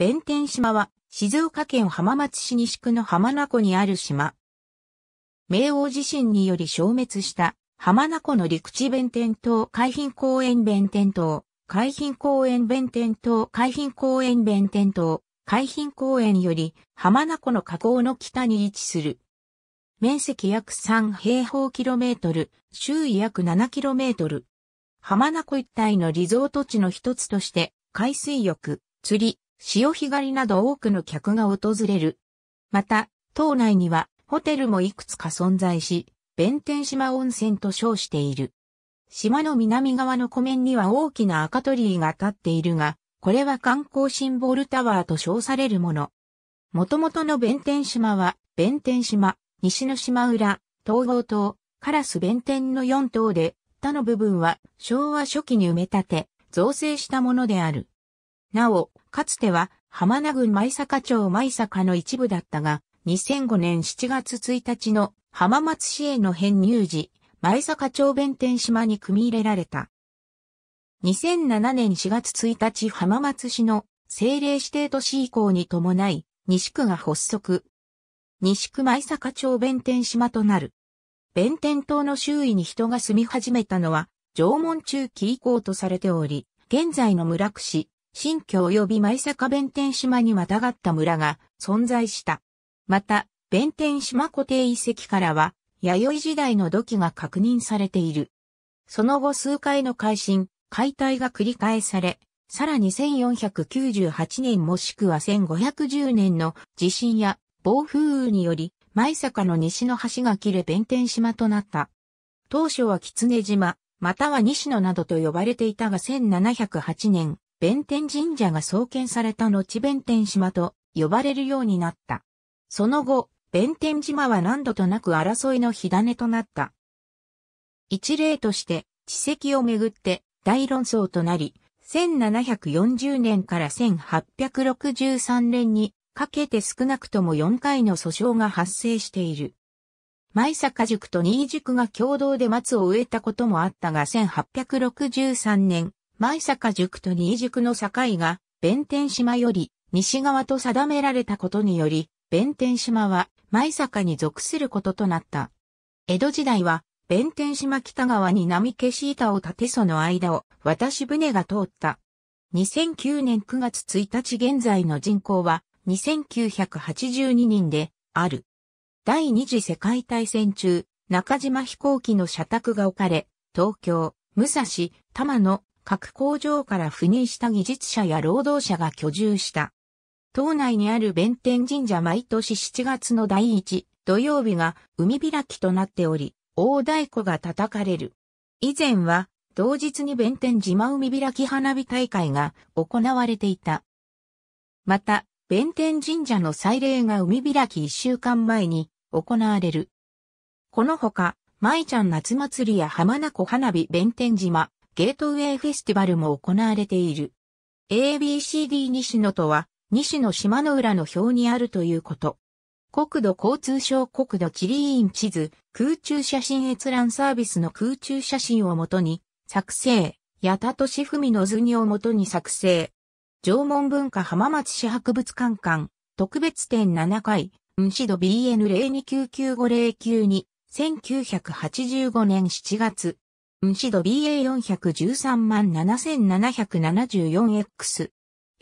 弁天島は静岡県浜松市西区の浜名湖にある島。明王地震により消滅した浜名湖の陸地弁天島海浜公園弁天島海浜公園弁天島海浜公園弁天島海浜公園より浜名湖の河口の北に位置する。面積約3平方キロメートル、周囲約7キロメートル。浜名湖一帯のリゾート地の一つとして、海水浴、釣り、潮干狩りなど多くの客が訪れる。また、島内にはホテルもいくつか存在し、弁天島温泉と称している。島の南側の湖面には大きな赤鳥居が立っているが、これは観光シンボルタワーと称されるもの。元々の弁天島は、弁天島、西の島裏、東郷島、カラス弁天の4島で、他の部分は昭和初期に埋め立て、造成したものである。なお、かつては浜名郡舞坂町舞坂の一部だったが、2005年7月1日の浜松市への編入時、舞坂町弁天島に組み入れられた。2007年4月1日浜松市の政令指定都市移行に伴い、西区が発足。西区舞坂町弁天島となる。弁天島の周囲に人が住み始めたのは、縄文中期以降とされており、現在の村区市、新居及び舞坂弁天島にまたがった村が存在した。また、弁天島固定遺跡からは、弥生時代の土器が確認されている。その後数回の改新、解体が繰り返され、さらに1498年もしくは1510年の地震や暴風雨により、舞坂の西の橋が切れ弁天島となった。当初は狐島、または西野などと呼ばれていたが1708年、弁天神社が創建された後弁天島と呼ばれるようになった。その後、弁天島は何度となく争いの火種となった。一例として、地籍をめぐって大論争となり、1740年から1863年にかけて少なくとも4回の訴訟が発生している。前坂塾と新宿が共同で松を植えたこともあったが1863年、前坂塾と新宿の境が、弁天島より西側と定められたことにより、弁天島は前坂に属することとなった。江戸時代は、弁天島北側に波消し板を立てその間を渡し船が通った。2009年9月1日現在の人口は2982人である。第二次世界大戦中、中島飛行機の社宅が置かれ、東京、武蔵、玉野、各工場から赴任した技術者や労働者が居住した。島内にある弁天神社毎年7月の第1土曜日が海開きとなっており、大太鼓が叩かれる。以前は、同日に弁天島海開き花火大会が行われていた。また、弁天神社の祭礼が海開き一週間前に行われる。このほか、舞ちゃん夏祭りや浜名湖花火弁天島、ゲートウェイフェスティバルも行われている。ABCD 西野とは、西野島の浦の表にあるということ。国土交通省国土地理院地図、空中写真閲覧サービスの空中写真をもとに、作成、八田敏文の図にをもとに作成。縄文文化浜松市博物館館、特別展7回、運し導 BN0299509 に、1985年7月。ムシド BA413 万 7774X。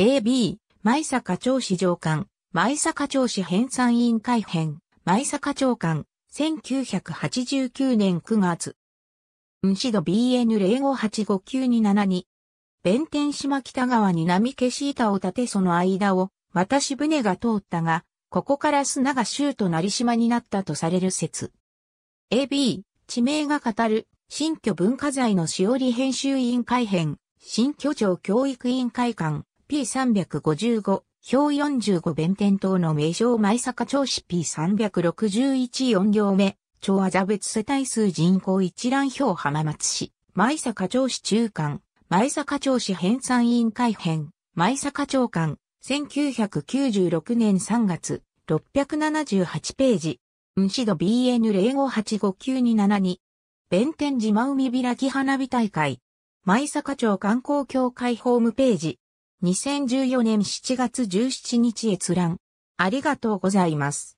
AB、舞坂町市長官、舞坂町市編纂委員会編、舞坂長官、1989年9月。ムシド BN0585927 弁天島北側に波消し板を立てその間を、渡し船が通ったが、ここから砂が州と成島になったとされる説。AB、地名が語る、新居文化財のしおり編集委員会編、新居庁教育委員会館、P355、表45弁天等の名称前坂町市 P361 4行目、町麻別世帯数人口一覧表浜松市、前坂町市中間、前坂町市編纂委員会編、前坂町館、1996年3月、678ページ、運し度 BN05859272、弁天島海開き花火大会。舞坂町観光協会ホームページ。2014年7月17日閲覧。ありがとうございます。